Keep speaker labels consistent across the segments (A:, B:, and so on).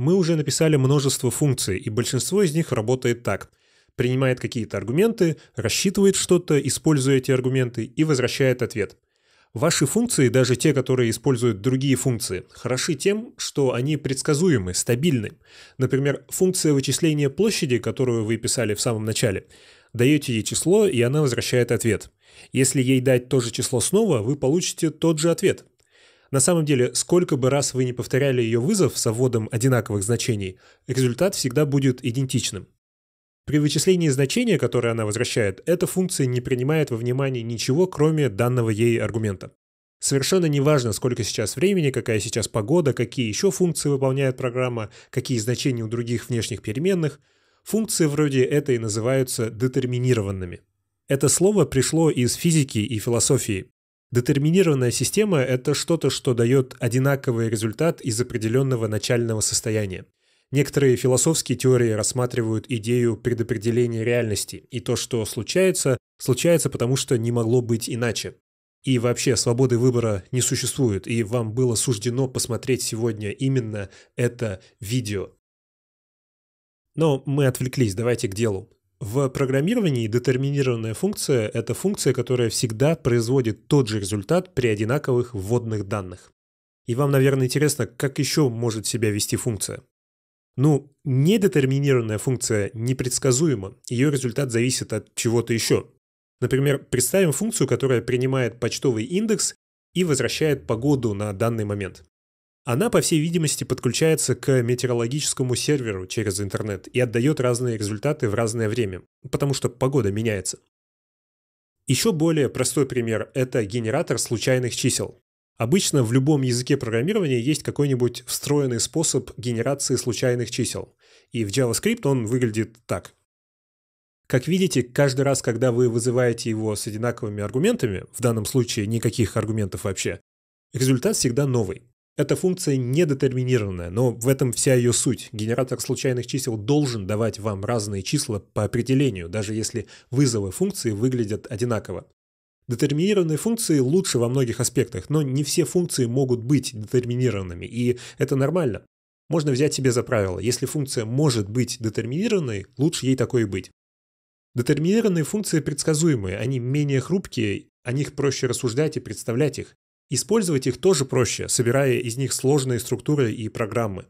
A: Мы уже написали множество функций, и большинство из них работает так. Принимает какие-то аргументы, рассчитывает что-то, используя эти аргументы, и возвращает ответ. Ваши функции, даже те, которые используют другие функции, хороши тем, что они предсказуемы, стабильны. Например, функция вычисления площади, которую вы писали в самом начале, даете ей число, и она возвращает ответ. Если ей дать то же число снова, вы получите тот же ответ. На самом деле, сколько бы раз вы не повторяли ее вызов со вводом одинаковых значений, результат всегда будет идентичным. При вычислении значения, которое она возвращает, эта функция не принимает во внимание ничего, кроме данного ей аргумента. Совершенно не важно, сколько сейчас времени, какая сейчас погода, какие еще функции выполняет программа, какие значения у других внешних переменных. Функции вроде этой называются детерминированными. Это слово пришло из физики и философии. Детерминированная система — это что-то, что дает одинаковый результат из определенного начального состояния. Некоторые философские теории рассматривают идею предопределения реальности, и то, что случается, случается потому, что не могло быть иначе. И вообще свободы выбора не существует, и вам было суждено посмотреть сегодня именно это видео. Но мы отвлеклись, давайте к делу. В программировании детерминированная функция — это функция, которая всегда производит тот же результат при одинаковых вводных данных. И вам, наверное, интересно, как еще может себя вести функция. Ну, недетерминированная функция непредсказуема, ее результат зависит от чего-то еще. Например, представим функцию, которая принимает почтовый индекс и возвращает погоду на данный момент. Она, по всей видимости, подключается к метеорологическому серверу через интернет и отдает разные результаты в разное время, потому что погода меняется. Еще более простой пример – это генератор случайных чисел. Обычно в любом языке программирования есть какой-нибудь встроенный способ генерации случайных чисел. И в JavaScript он выглядит так. Как видите, каждый раз, когда вы вызываете его с одинаковыми аргументами, в данном случае никаких аргументов вообще, результат всегда новый. Эта функция недетерминированная, но в этом вся ее суть. Генератор случайных чисел должен давать вам разные числа по определению, даже если вызовы функции выглядят одинаково. Детерминированные функции лучше во многих аспектах, но не все функции могут быть детерминированными, и это нормально. Можно взять себе за правило, если функция может быть детерминированной, лучше ей такой и быть. Детерминированные функции предсказуемые, они менее хрупкие, о них проще рассуждать и представлять их. Использовать их тоже проще, собирая из них сложные структуры и программы.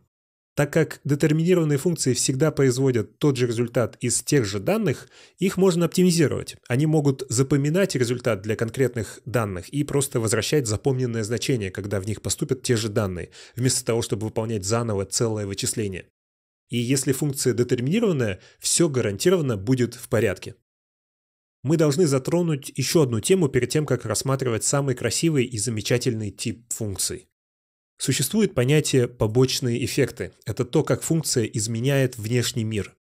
A: Так как детерминированные функции всегда производят тот же результат из тех же данных, их можно оптимизировать. Они могут запоминать результат для конкретных данных и просто возвращать запомненное значение, когда в них поступят те же данные, вместо того, чтобы выполнять заново целое вычисление. И если функция детерминированная, все гарантированно будет в порядке мы должны затронуть еще одну тему перед тем, как рассматривать самый красивый и замечательный тип функций. Существует понятие «побочные эффекты». Это то, как функция изменяет внешний мир.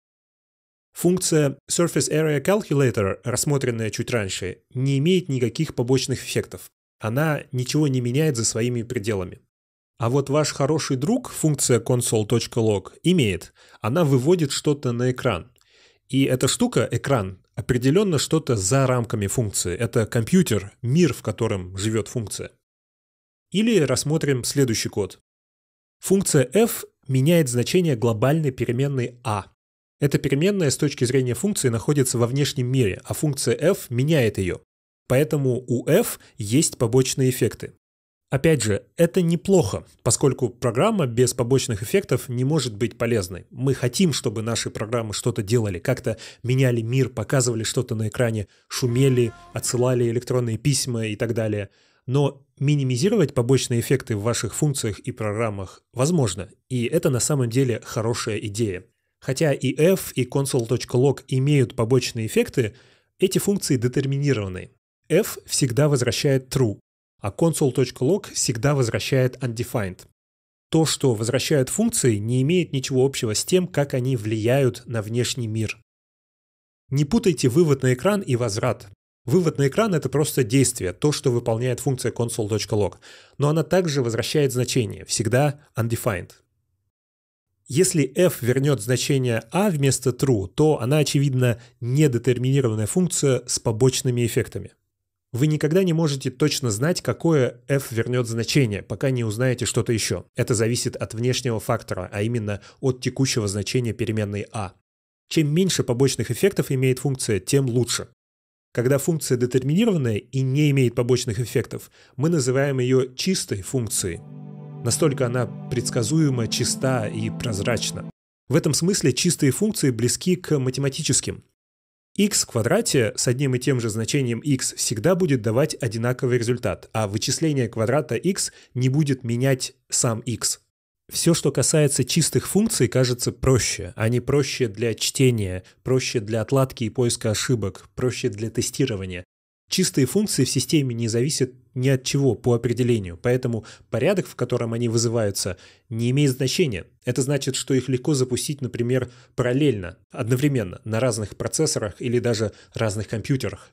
A: Функция Surface Area Calculator, рассмотренная чуть раньше, не имеет никаких побочных эффектов. Она ничего не меняет за своими пределами. А вот ваш хороший друг, функция console.log, имеет. Она выводит что-то на экран. И эта штука, экран, определенно что-то за рамками функции. Это компьютер, мир, в котором живет функция. Или рассмотрим следующий код. Функция f меняет значение глобальной переменной a. Эта переменная с точки зрения функции находится во внешнем мире, а функция f меняет ее. Поэтому у f есть побочные эффекты. Опять же, это неплохо, поскольку программа без побочных эффектов не может быть полезной. Мы хотим, чтобы наши программы что-то делали, как-то меняли мир, показывали что-то на экране, шумели, отсылали электронные письма и так далее. Но минимизировать побочные эффекты в ваших функциях и программах возможно, и это на самом деле хорошая идея. Хотя и F, и console.log имеют побочные эффекты, эти функции детерминированы. F всегда возвращает true, а console.log всегда возвращает undefined. То, что возвращают функции, не имеет ничего общего с тем, как они влияют на внешний мир. Не путайте вывод на экран и возврат. Вывод на экран — это просто действие, то, что выполняет функция console.log, но она также возвращает значение, всегда undefined. Если f вернет значение a вместо true, то она, очевидно, недетерминированная функция с побочными эффектами. Вы никогда не можете точно знать, какое f вернет значение, пока не узнаете что-то еще. Это зависит от внешнего фактора, а именно от текущего значения переменной a. «А». Чем меньше побочных эффектов имеет функция, тем лучше. Когда функция детерминированная и не имеет побочных эффектов, мы называем ее чистой функцией. Настолько она предсказуема, чиста и прозрачна. В этом смысле чистые функции близки к математическим x в квадрате с одним и тем же значением x всегда будет давать одинаковый результат, а вычисление квадрата x не будет менять сам x. Все, что касается чистых функций, кажется проще. Они проще для чтения, проще для отладки и поиска ошибок, проще для тестирования. Чистые функции в системе не зависят ни от чего по определению, поэтому порядок, в котором они вызываются, не имеет значения. Это значит, что их легко запустить, например, параллельно, одновременно, на разных процессорах или даже разных компьютерах.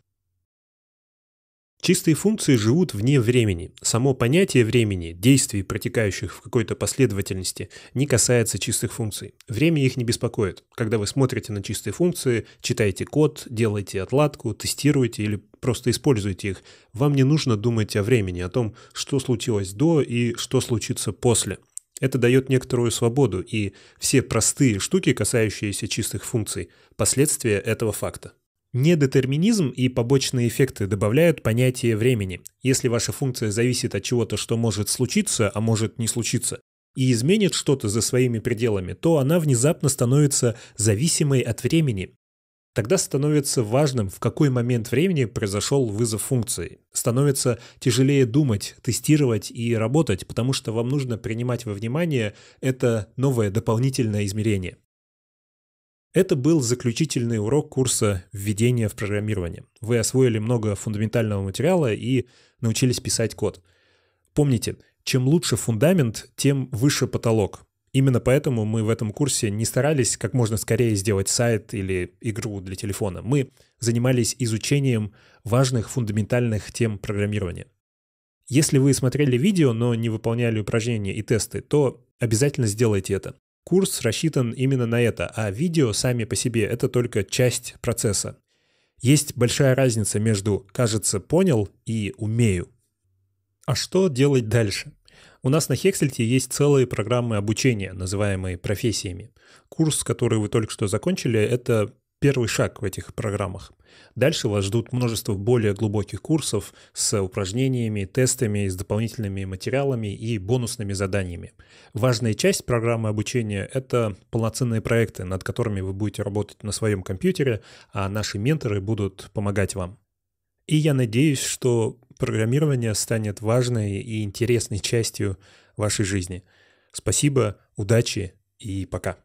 A: Чистые функции живут вне времени. Само понятие времени, действий, протекающих в какой-то последовательности, не касается чистых функций. Время их не беспокоит. Когда вы смотрите на чистые функции, читаете код, делаете отладку, тестируете или просто используете их, вам не нужно думать о времени, о том, что случилось до и что случится после. Это дает некоторую свободу, и все простые штуки, касающиеся чистых функций, последствия этого факта. Недетерминизм и побочные эффекты добавляют понятие времени. Если ваша функция зависит от чего-то, что может случиться, а может не случиться, и изменит что-то за своими пределами, то она внезапно становится зависимой от времени. Тогда становится важным, в какой момент времени произошел вызов функции. Становится тяжелее думать, тестировать и работать, потому что вам нужно принимать во внимание это новое дополнительное измерение. Это был заключительный урок курса «Введение в программирование». Вы освоили много фундаментального материала и научились писать код. Помните, чем лучше фундамент, тем выше потолок. Именно поэтому мы в этом курсе не старались как можно скорее сделать сайт или игру для телефона. Мы занимались изучением важных фундаментальных тем программирования. Если вы смотрели видео, но не выполняли упражнения и тесты, то обязательно сделайте это. Курс рассчитан именно на это, а видео сами по себе — это только часть процесса. Есть большая разница между «кажется, понял» и «умею». А что делать дальше? У нас на Хексельте есть целые программы обучения, называемые профессиями. Курс, который вы только что закончили, это первый шаг в этих программах. Дальше вас ждут множество более глубоких курсов с упражнениями, тестами, с дополнительными материалами и бонусными заданиями. Важная часть программы обучения — это полноценные проекты, над которыми вы будете работать на своем компьютере, а наши менторы будут помогать вам. И я надеюсь, что программирование станет важной и интересной частью вашей жизни. Спасибо, удачи и пока.